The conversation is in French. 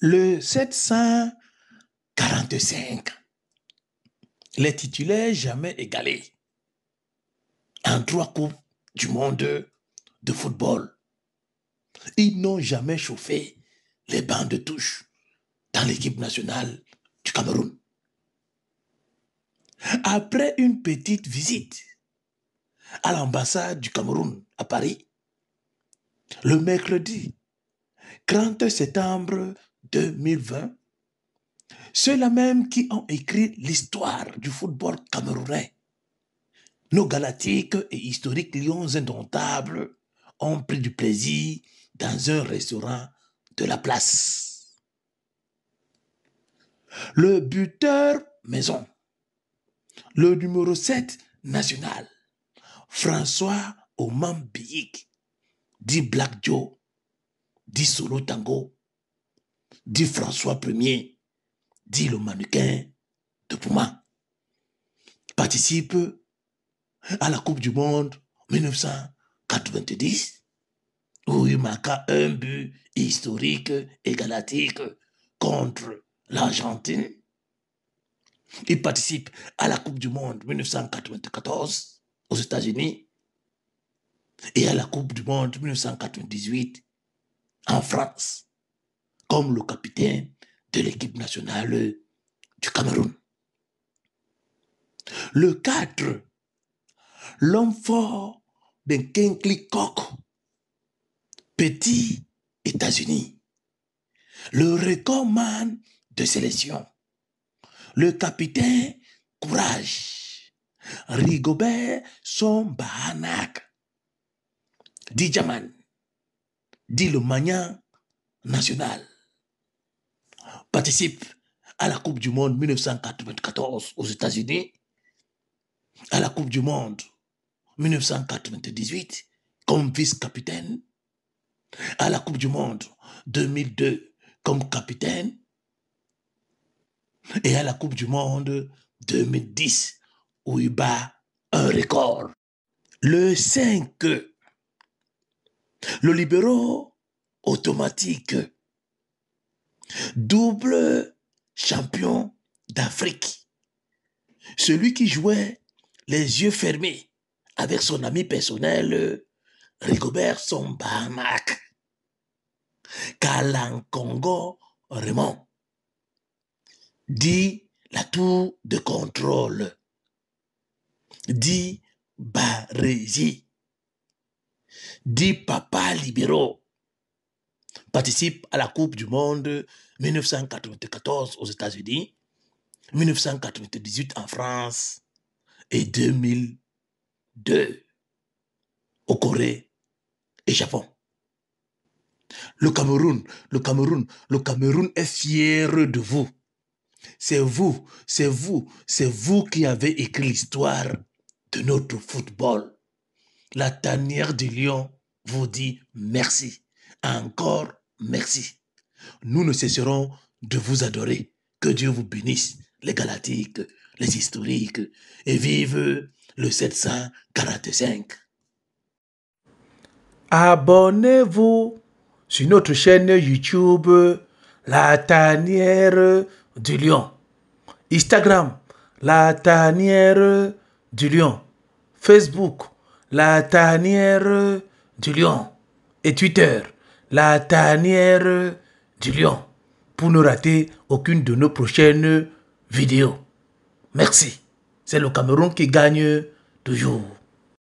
le 745. Les titulaires jamais égalés en trois coupes du monde de football. Ils n'ont jamais chauffé les bancs de touche dans l'équipe nationale du Cameroun. Après une petite visite à l'ambassade du Cameroun à Paris, le mercredi 30 septembre 2020, ceux-là même qui ont écrit l'histoire du football camerounais, nos galactiques et historiques lions indomptables ont pris du plaisir dans un restaurant de la place. Le buteur maison, le numéro 7 national, François Oman Biik, dit Black Joe, dit Solo Tango, dit François Ier, dit le mannequin de Pouma. Participe à la Coupe du Monde 1990 où il marqua un but historique et galactique contre l'Argentine. Il participe à la Coupe du Monde 1994 aux États-Unis et à la Coupe du Monde 1998 en France comme le capitaine de l'équipe nationale du Cameroun. Le 4, l'homme fort Ken petit États-Unis, le recordman de sélection, le capitaine Courage, Rigobert Sombahanak, Dijaman, dit le magnan national, participe à la Coupe du Monde 1994 aux États-Unis, à la Coupe du Monde 1998 comme vice-capitaine, à la Coupe du Monde 2002 comme capitaine et à la Coupe du Monde 2010 où il bat un record. Le 5, le libéraux automatique double champion d'Afrique. Celui qui jouait les yeux fermés avec son ami personnel euh, Rigobert Sombamak. Kalankongo Raymond dit la tour de contrôle, dit Barézi. dit Papa Libéraux, participe à la Coupe du Monde 1994 aux États-Unis, 1998 en France et 2002 au Corée et Japon. Le Cameroun, le Cameroun, le Cameroun est fier de vous. C'est vous, c'est vous, c'est vous qui avez écrit l'histoire de notre football. La tanière du lion vous dit merci. Encore merci. Nous ne cesserons de vous adorer. Que Dieu vous bénisse, les Galatiques, les historiques, et vive le 745. Abonnez-vous sur notre chaîne YouTube La Tanière du Lion. Instagram, La Tanière du Lion. Facebook, La Tanière du Lion. Et Twitter, la tanière du lion pour ne rater aucune de nos prochaines vidéos. Merci. C'est le Cameroun qui gagne toujours.